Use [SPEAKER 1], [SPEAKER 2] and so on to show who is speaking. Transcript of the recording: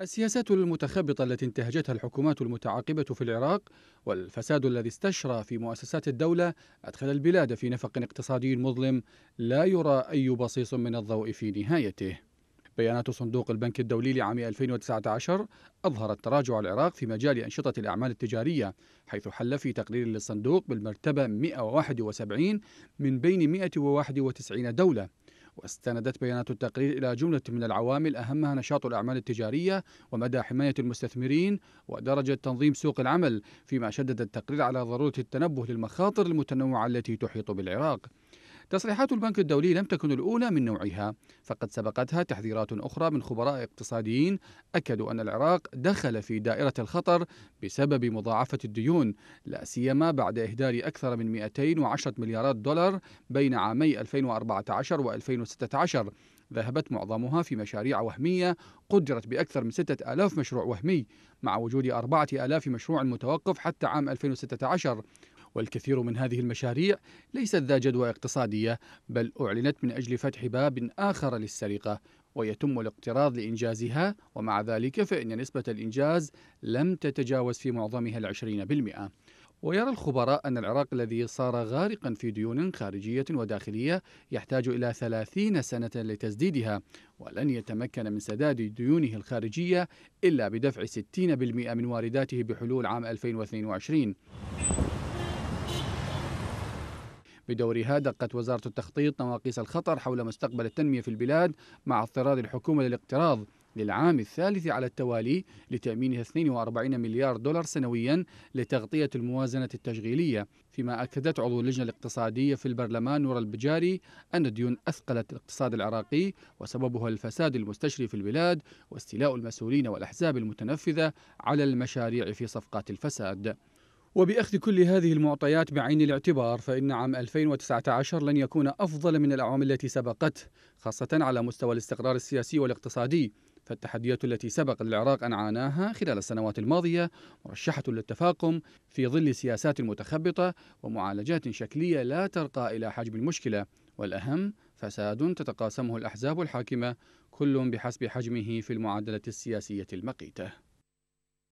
[SPEAKER 1] السياسات المتخبطة التي انتهجتها الحكومات المتعاقبة في العراق والفساد الذي استشرى في مؤسسات الدولة أدخل البلاد في نفق اقتصادي مظلم لا يرى أي بصيص من الضوء في نهايته. بيانات صندوق البنك الدولي لعام 2019 أظهرت تراجع العراق في مجال أنشطة الأعمال التجارية حيث حل في تقرير للصندوق بالمرتبة 171 من بين 191 دولة واستندت بيانات التقرير إلى جملة من العوامل أهمها نشاط الأعمال التجارية ومدى حماية المستثمرين ودرجة تنظيم سوق العمل فيما شدد التقرير على ضرورة التنبه للمخاطر المتنوعة التي تحيط بالعراق تصريحات البنك الدولي لم تكن الأولى من نوعها فقد سبقتها تحذيرات أخرى من خبراء اقتصاديين أكدوا أن العراق دخل في دائرة الخطر بسبب مضاعفة الديون لا سيما بعد إهدار أكثر من 210 مليارات دولار بين عامي 2014 و2016 ذهبت معظمها في مشاريع وهمية قدرت بأكثر من 6000 مشروع وهمي مع وجود 4000 مشروع متوقف حتى عام 2016 والكثير من هذه المشاريع ليست ذا جدوى اقتصادية بل أعلنت من أجل فتح باب آخر للسرقة ويتم الاقتراض لإنجازها ومع ذلك فإن نسبة الإنجاز لم تتجاوز في معظمها العشرين بالمئة ويرى الخبراء أن العراق الذي صار غارقا في ديون خارجية وداخلية يحتاج إلى ثلاثين سنة لتسديدها ولن يتمكن من سداد ديونه الخارجية إلا بدفع 60% من وارداته بحلول عام 2022 بدورها دقت وزارة التخطيط نواقيس الخطر حول مستقبل التنمية في البلاد مع اضطرار الحكومة للاقتراض للعام الثالث على التوالي لتأمينها 42 مليار دولار سنويا لتغطية الموازنة التشغيلية فيما أكدت عضو اللجنة الاقتصادية في البرلمان نور البجاري أن الديون أثقلت الاقتصاد العراقي وسببها الفساد المستشري في البلاد واستيلاء المسؤولين والأحزاب المتنفذة على المشاريع في صفقات الفساد وبأخذ كل هذه المعطيات بعين الاعتبار فإن عام 2019 لن يكون أفضل من الأعوام التي سبقته خاصة على مستوى الاستقرار السياسي والاقتصادي فالتحديات التي سبق العراق أن عاناها خلال السنوات الماضية مرشحة للتفاقم في ظل سياسات متخبطة ومعالجات شكلية لا ترقى إلى حجم المشكلة والأهم فساد تتقاسمه الأحزاب الحاكمة كل بحسب حجمه في المعادلة السياسية المقيته